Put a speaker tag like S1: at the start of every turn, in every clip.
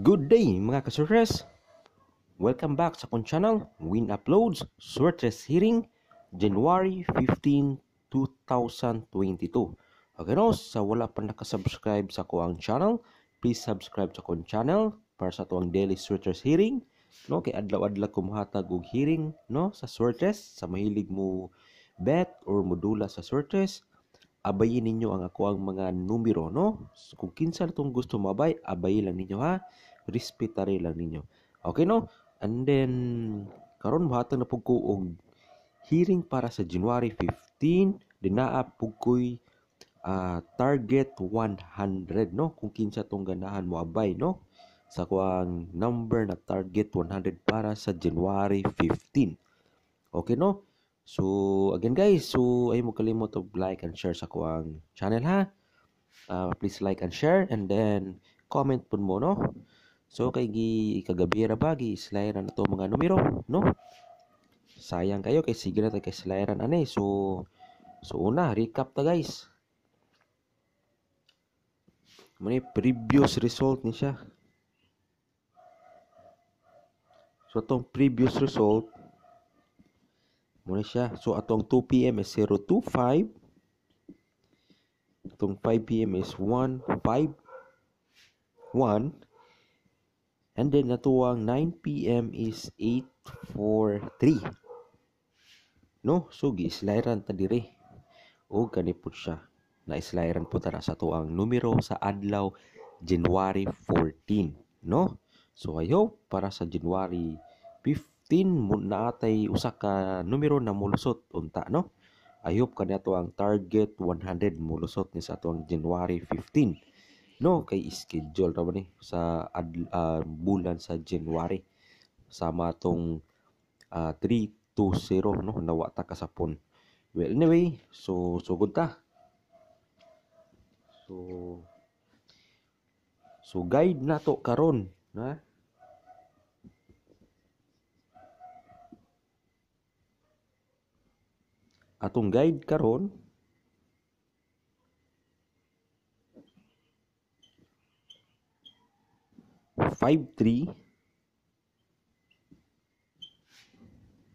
S1: Good day mga kasurfers! Welcome back sa kong channel, Win Uploads, Surtres Hearing, January 15, 2022. Again, sa wala pa nakasubscribe sa akong channel, please subscribe sa akong channel para sa tuwang daily Surtres Hearing. No, kay adlaw-adlaw kumuhatag og hearing no sa Surtres, sa mahilig mo bet or modula sa Surtres, abayin ninyo ang ako ang mga numero no kung kinsa tong gusto mabay abayin lang ninyo ha respetare lang ninyo okay no and then karon buhatan na pug og hearing para sa January 15 dinaa pug koy uh, ah, target 100 no kung kinsa tong ganahan mo abay no sa kuang number na target 100 para sa January 15 okay no so again guys so ay mo kalimot og like and share sa kuang channel ha uh, please like and share and then comment pun mo no So kay gi kagabi ra bagi slayran ato mga numero, no? Sayang kayo kay sige na kay slayran ani. So so una recap ta guys. Mani previous result ni siya. So atong previous result muna siya. So atong 2 PM is 025. Atong 5 PM is 151. And then, natuwang 9 p.m. is 8.43. No? So, giislairan ta dire. O, ganipod siya. Naislairan po tara sa tuang numero sa adlaw January 14. No? So, I hope para sa January 15 mo naatay usa ka numero na mulusot unta no ayop kaniya to ang target 100 mulusot ni sa atong January 15 no kay schedule ra ni eh, sa ad, uh, bulan sa January sama tong uh, ah, 320 no nawa ta kasapon well anyway so sugod so ta so so guide na to karon na atong guide karon 5-3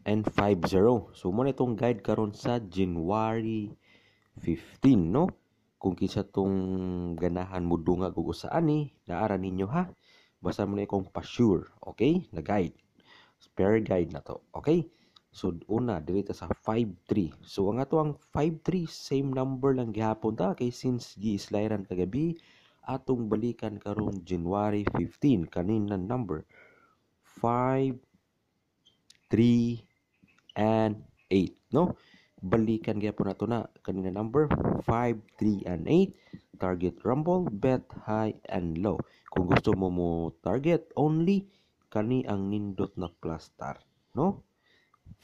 S1: and 5-0. So, muna itong guide karon sa January 15, no? Kung kinsa tong ganahan mo dunga kung usaan ni, naaran ninyo ha. Basta mo na ikong sure okay? Na guide. Spare guide na to, okay? So, una, dirita sa 5-3. So, ang ato ang 5-3, same number lang gihapon ta. Okay, since gi-slidean kagabi, atong balikan karong January 15 kanina number 5 3 and 8 no balikan gyapon nato na kanina number 5 3 and 8 target rumble bet high and low kung gusto mo mo target only kani ang nindot na plus no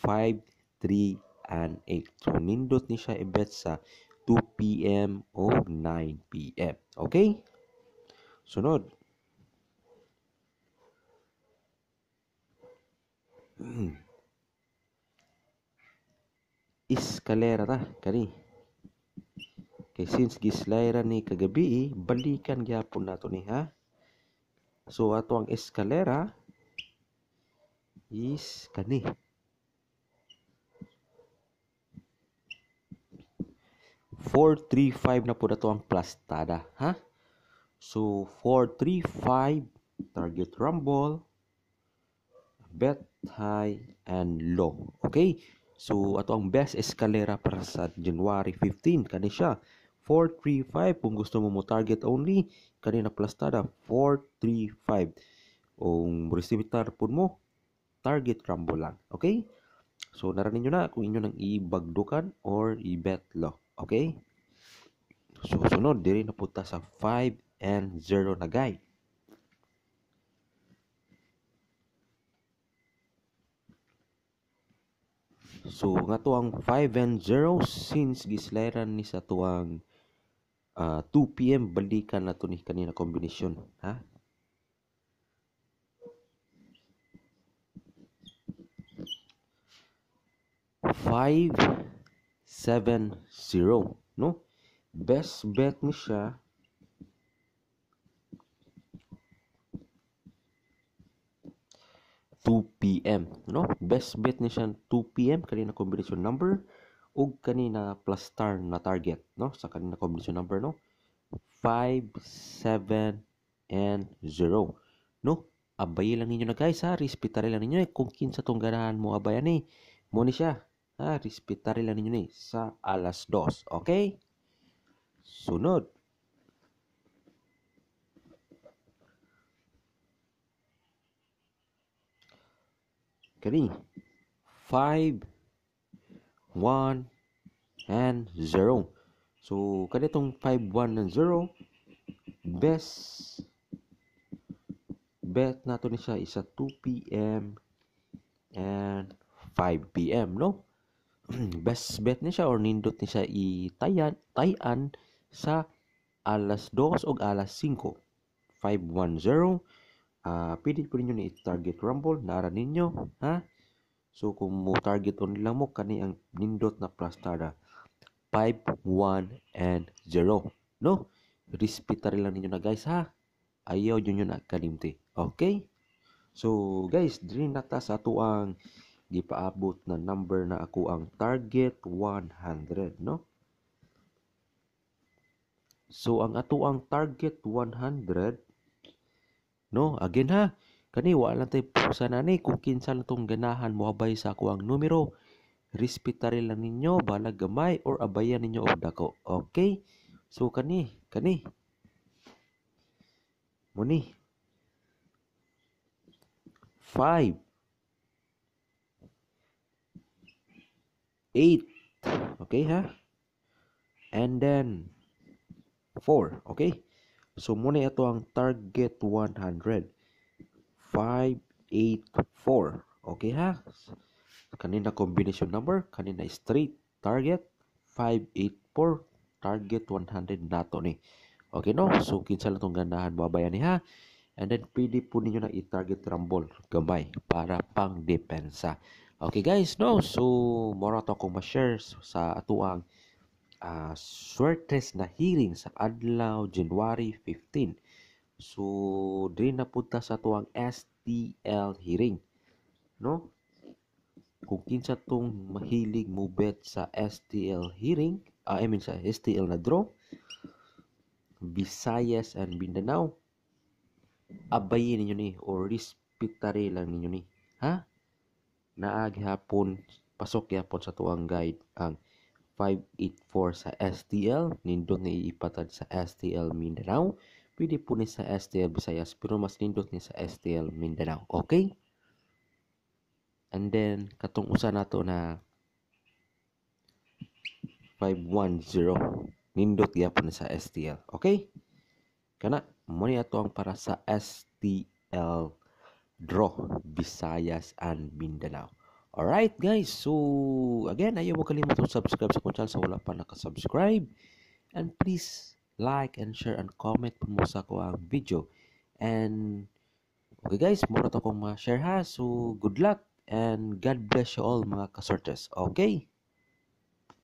S1: 5 3 and 8 so nindot ni siya i-bet sa 2 p.m. o 9 p.m. Okay? Sunod. Iskalera ta, kani. Kay since gislayra ni kagabi, eh, balikan gyapon nato ni ha. So ato ang eskalera is kani. Four, three, five na po na ang plastada, ha? Huh? So, 435, target rumble, bet high, and low. Okay? So, ato ang best escalera para sa January 15. Kani siya, 4, Kung gusto mo mo target only, kanina plus tada, 4, 3, 5. Kung receive tarpon mo, target rumble lang. Okay? So, naranin nyo na kung inyo nang ibagdukan or i-bet low. Okay? So, sunod, diri na punta sa 5, and zero na guy. So nga to ang 5 and 0 since gislayan ni sa tuang uh, ah, 2 PM balikan na to ni kanina kombinasyon ha. Five, seven, zero, no? Best bet ni siya 2 p.m. No? Best bet ni siya 2 p.m. kanina combination number ug kanina plus star na target no sa kanina combination number no 5 7 and 0 no abay lang ninyo na guys ha respetare lang ninyo eh kung kinsa tong ganahan mo abayan ni eh. mo ni siya ha respetare lang ninyo ni eh. sa alas 2 okay sunod kani 5 1 and 0 so kanitong 5 1 and 0 best bet nato ni siya isa 2 pm and 5 pm no best bet ni siya or nindot ni siya i-tayan tayan sa alas 2 o alas 5 510 uh, pwede po ninyo ni target rumble nara ninyo ha so kung mo target on lang mo kani ang nindot na plastada nara 5 1 and 0 no respeta lang ninyo na guys ha ayaw yun yun na kalimti okay so guys diri na ta sa ato ang gipaabot na number na ako ang target 100 no So ang ato ang target 100 No, again ha, kani wala lang tay pusana ni eh. kung kinsa lang tong ganahan mo habay sa ako ang numero. Respetari lang ninyo, balag gamay or abayan ninyo og dako. Okay? So kani, kani. Muni. 5 8 okay ha and then 4 okay So muna ito ang target 100. 584. Okay ha? Kanina combination number, kanina straight target 584 target 100 nato ni. Okay no? So kinsa lang tong ganahan babayan ni ha. And then pwede po ninyo na i-target rumble gamay para pang depensa. Okay guys, no? So mora to akong ma-share sa atuang uh, ah, shortest na hearing sa adlaw January 15. So diri na punta sa tuang STL hearing. No? Kung kinsa tong mahilig mo bet sa STL hearing, uh, I mean sa STL na draw, Visayas and Mindanao, abayin ninyo ni or respetare lang ninyo ni. Ha? Naag hapon, pasok ya yapon sa tuang guide ang 584 sa STL, nindot ni iipatad sa STL Mindanao. Pwede po ni sa STL Visayas, pero mas nindot ni sa STL Mindanao. Okay? And then, katong usa nato na 510, nindot gyapon sa STL. Okay? Kana, mo ni ato ang para sa STL Draw, Visayas and Mindanao. Alright guys, so again, ayaw mo kalimutan subscribe sa kong channel sa wala pa nakasubscribe. And please like and share and comment po mo sa ko ang video. And okay guys, mura to akong ma-share ha. So good luck and God bless you all mga kasortes. Okay?